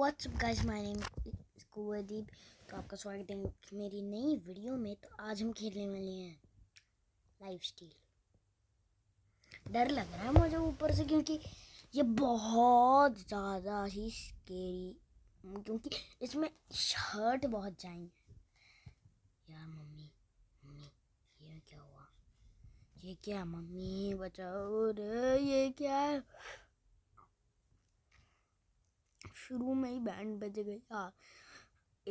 WhatsApp guys my name is Kuldeep तो आपका स्वागत है मेरी नई वीडियो में तो आज हम खेलने वाले हैं लाइफ स्टील डर लग रहा है मुझे ऊपर से क्योंकि ये बहुत ज़्यादा ही स्केरी क्योंकि इसमें शर्ट बहुत जाएंगे यार मम्मी मम्मी ये क्या हुआ ये क्या मम्मी बचाओ रे ये क्या है शुरू में ही बैंड बज गया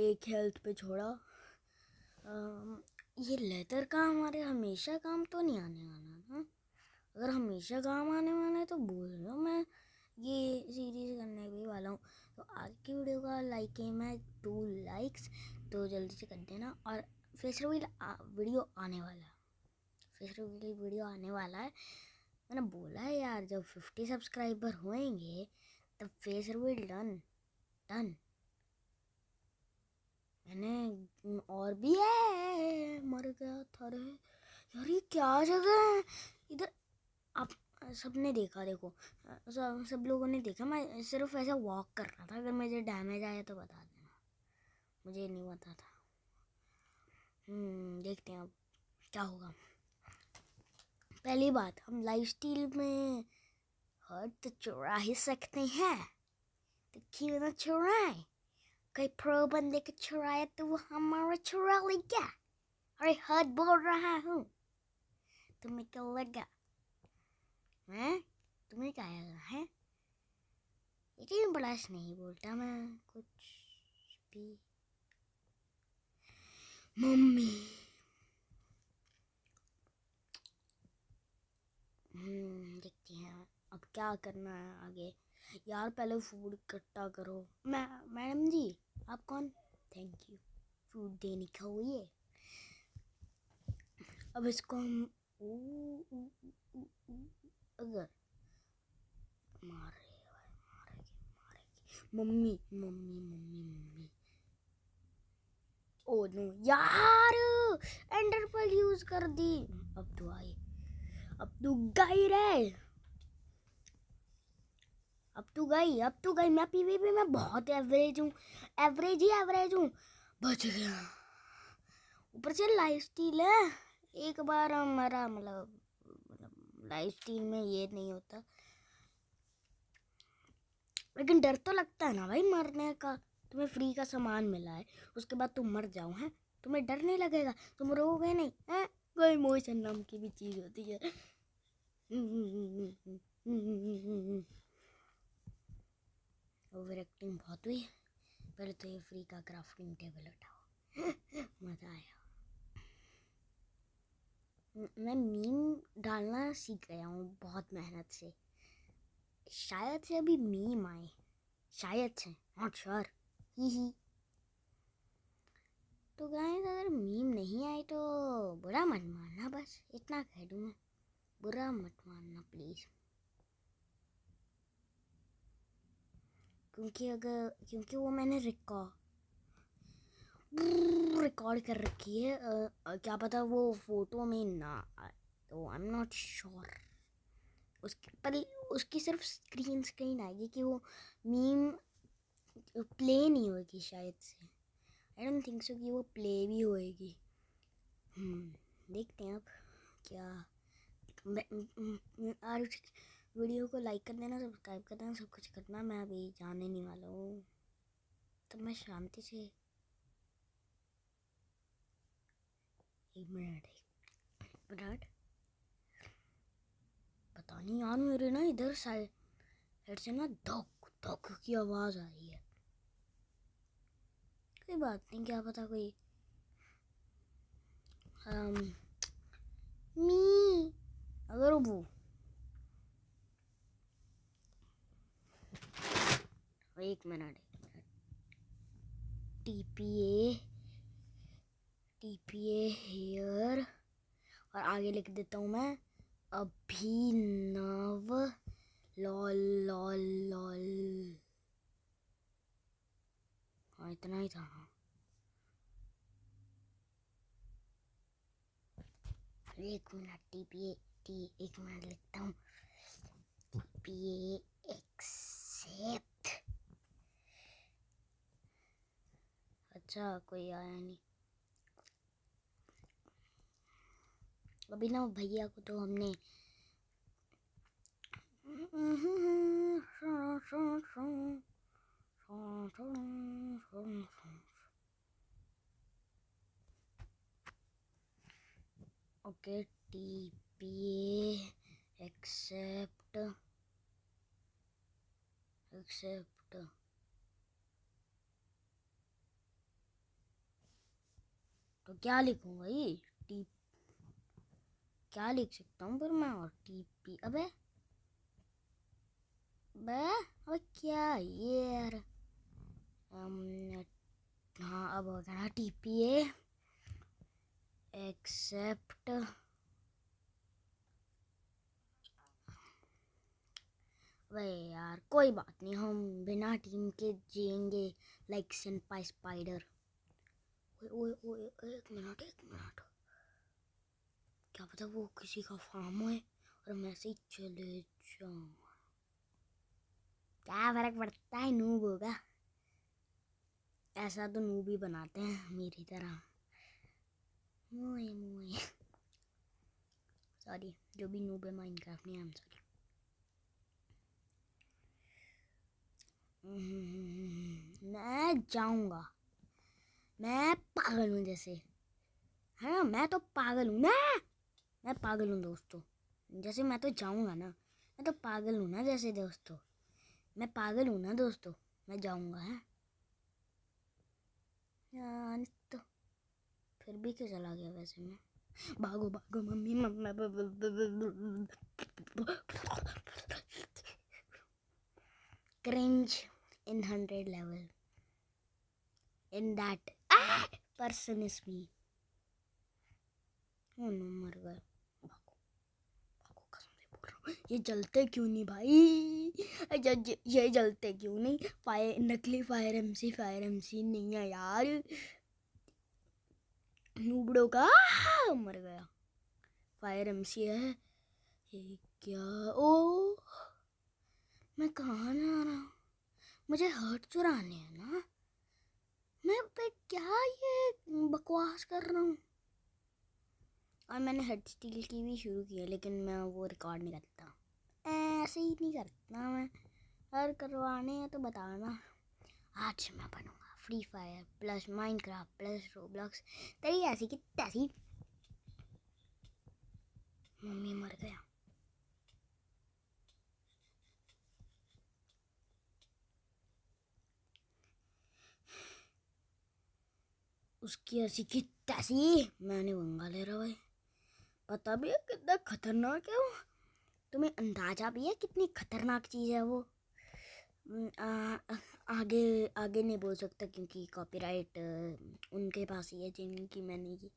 एक हेल्थ पे छोड़ा आ, ये लेदर का हमारे हमेशा काम तो नहीं आने वाला ना अगर हमेशा काम आने वाला है तो बोल रहा हूँ मैं ये सीरीज़ करने भी वाला हूँ तो आज की वीडियो का लाइक है मैं टू लाइक्स तो जल्दी से कर देना और फेसर व्हील वीडियो आने वाला है फेसर व्हील वीडियो आने वाला है मैंने बोला है यार जब फिफ्टी सब्सक्राइबर होएंगे तब फेसर व्हील डन डन मैंने और भी है मर गया था रे यार ये क्या जगह है इधर आप सबने देखा देखो सब सब लोगों ने देखा मैं सिर्फ ऐसे वॉक कर रहा था अगर मुझे डैमेज आया तो बता देना मुझे नहीं पता था हम्म, देखते हैं अब क्या होगा पहली बात हम लाइफ स्टील में हर्ट तो चुरा ही सकते हैं तो क्यों ना चुराए कोई प्रोबन लेकर चुराया तो वो हमारा चुरा ले गया अरे हद बोल रहा हूँ तुम्हें क्या लगा हैं तुम्हें क्या लगा है इतनी बड़ा नहीं बोलता मैं कुछ भी मम्मी देखते हैं अब क्या करना है आगे यार पहले फूड इकट्ठा करो मैं मैडम जी आप कौन थैंक यू फूड देने का हुई अब इसको हम ओ, ओ, ओ, अगर मार रहे मारेगी मारेगी mummy mummy mummy mummy oh no यार एंडरपल यूज कर दी अब तो आई अब तो गई रे अब तो गई अब तो गई मैं पीवी भी मैं बहुत एवरेज हूँ एवरेज ही एवरेज हूँ बच गया ऊपर से लाइफ स्टील है एक बार हमारा मतलब लाइफ मतलब स्टील में ये नहीं होता लेकिन डर तो लगता है ना भाई मरने का तुम्हें फ्री का सामान मिला है उसके बाद तुम मर जाओ हैं तुम्हें डर नहीं लगेगा तुम रोगे नहीं हैं कोई इमोशन नाम की भी चीज़ होती है ओवर एक्टिंग बहुत हुई पहले तो ये फ्री का क्राफ्टिंग टेबल उठाओ मज़ा आया मैं मीम डालना सीख गया हूँ बहुत मेहनत से शायद से अभी मीम आए शायद से नॉट श्योर ही ही तो गाय अगर मीम नहीं आई तो बुरा मत मानना बस इतना कह दूँ मैं बुरा मत मानना प्लीज़ क्योंकि अगर क्योंकि वो मैंने रिकॉर्ड रिकॉर्ड कर रखी है आ, क्या पता वो फ़ोटो में ना आए तो आई एम नॉट श्योर उसकी पर उसकी सिर्फ स्क्रीन स्क्रीन आएगी कि वो मीम प्ले नहीं होगी शायद से आई डोंट थिंक सो कि वो प्ले भी होएगी हम्म, देखते हैं अब क्या वीडियो को लाइक कर देना सब्सक्राइब कर देना सब कुछ करना मैं अभी जाने नहीं वाला हूँ तो मैं शांति से एक मिनट एक मिनट पता नहीं यार मेरे ना इधर साइड से ना धक धक की आवाज़ आ रही है कोई बात नहीं क्या पता कोई मी अगर वो एक minute T P A T P A here और आगे लिख देता हूँ मैं अभी नव लॉल लॉल लॉल हाँ इतना ही था हाँ एक minute T P A T एक मिनट लिखता हूँ टी पी ए एक्सेप्ट अच्छा कोई आया नहीं अभी ना भैया को तो हमने okay T P accept accept तो क्या लिखूँ भाई टी क्या लिख सकता हूँ फिर मैं और टी पी अबे बे अब क्या ये यार हाँ अब हो जाना टी पी ए एक्सेप्ट भाई यार कोई बात नहीं हम बिना टीम के जिएंगे लाइक सिंपा स्पाइडर ओए ओए ओए एक मिनट एक मिनट क्या पता वो किसी का फार्म है और मैं से चले जाऊँ क्या फर्क पड़ता है नूब होगा ऐसा तो नूब ही बनाते हैं मेरी तरह मोए मोए सॉरी जो भी नूब है माइनक्राफ्ट नहीं आई एम सॉरी मैं जाऊंगा मैं पागल हूँ जैसे है ना मैं तो पागल हूँ ना मैं पागल हूँ दोस्तों जैसे मैं तो जाऊँगा ना मैं तो पागल हूँ ना जैसे दोस्तों मैं पागल हूँ ना दोस्तों मैं जाऊँगा है तो फिर भी क्यों चला गया वैसे मैं भागो भागो mummy cringe in hundred level in that person is me. Oh no, मर गए ये जलते क्यों नहीं भाई ये जलते क्यों नहीं फायर नकली फायर एमसी फायर एमसी नहीं है यार नूबड़ो का मर गया फायर एमसी है ये क्या ओ मैं कहाँ जा रहा हूँ मुझे हर्ट चुराने हैं ना मैं पे क्या ये बकवास कर रहा हूँ और मैंने हेड स्टील की भी शुरू है लेकिन मैं वो रिकॉर्ड नहीं करता ऐसे ही नहीं करता मैं अगर करवाने हैं तो बताना आज मैं बनूँगा Free Fire plus Minecraft plus Roblox तेरी ऐसी की तैसी मम्मी मर गया उसकी ऐसी की तैसी मैंने बंगा ले रहा भाई पता भी है कितना खतरनाक है वो तुम्हें अंदाजा भी है कितनी खतरनाक चीज़ है वो आ, आगे आगे नहीं बोल सकता क्योंकि कॉपीराइट उनके पास ही है जिनकी मैंने ये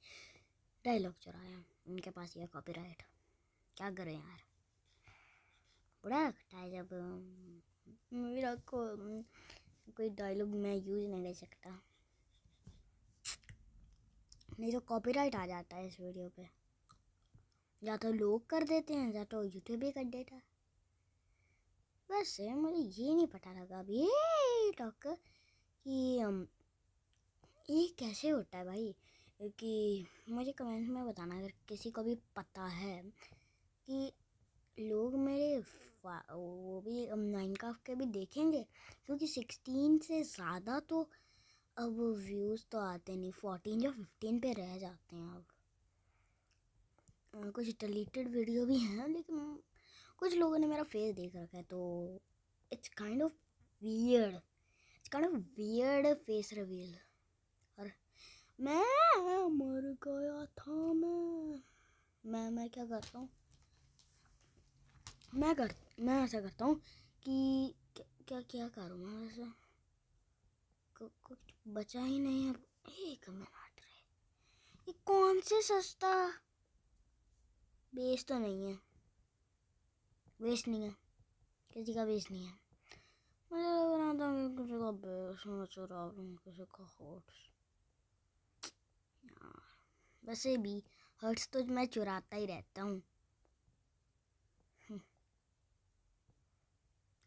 डायलॉग चुराया उनके पास ही है कॉपीराइट क्या करें यार बुरा लगता है जब मेरा को कोई डायलॉग मैं यूज़ नहीं कर सकता नहीं तो कॉपीराइट आ जाता है इस वीडियो पे या तो लोग कर देते हैं या तो यूट्यूब ही कर देता है वैसे मुझे ये नहीं पता लगा अभी ये टॉक कि ये कैसे होता है भाई कि मुझे कमेंट में बताना अगर किसी को भी पता है कि लोग मेरे वो भी माइनक्राफ्ट के भी देखेंगे क्योंकि सिक्सटीन से ज़्यादा तो अब व्यूज़ तो आते नहीं फोर्टीन या फिफ्टीन पे रह जाते हैं अब कुछ डिलीटेड वीडियो भी हैं लेकिन कुछ लोगों ने मेरा फेस देख रखा है तो it's kind of weird it's kind of weird face reveal और मैं मर गया था मैं मैं मैं क्या करता हूँ मैं कर मैं ऐसा करता हूँ कि क्या क्या, क्या करूँ मैं ऐसा कुछ बचा ही नहीं अब एक मिनट रहे ये कौन से सस्ता बेस तो नहीं है वेस्ट नहीं है किसी का वेस्ट नहीं है मुझे लग रहा था कि किसी का बेस किसी का हॉट्स वैसे भी हर्ट्स तो मैं चुराता ही रहता हूँ हम्म।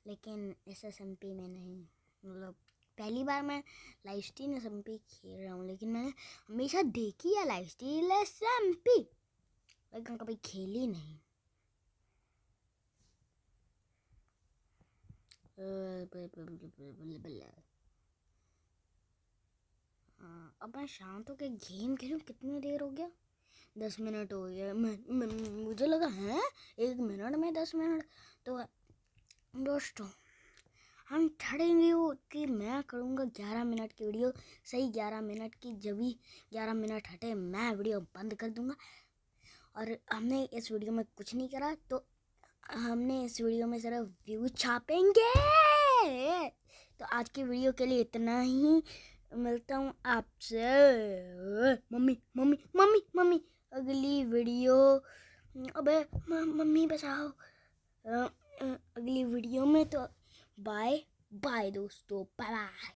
लेकिन एस एस एम पी में नहीं मतलब पहली बार मैं लाइफ स्टील एसएमपी खेल रहा हूँ लेकिन मैंने हमेशा देखी है लाइफ स्टील एसएमपी लेकिन कभी खेली नहीं हाँ, अब मैं शांत होकर गेम खेलूँ कितनी देर हो गया दस मिनट हो गया मुझे लगा है एक मिनट में दस मिनट तो दोस्तों हम ठड़ेंगे वो कि मैं करूँगा ग्यारह मिनट की वीडियो सही ग्यारह मिनट की जब भी ग्यारह मिनट हटे मैं वीडियो बंद कर दूँगा और हमने इस वीडियो में कुछ नहीं करा तो हमने इस वीडियो में सिर्फ व्यू छापेंगे तो आज की वीडियो के लिए इतना ही मिलता हूँ आपसे मम्मी मम्मी मम्मी मम्मी अगली वीडियो अबे मम्मी बचाओ अगली वीडियो में तो Bye. Bye, दोस्तों. Bye bye.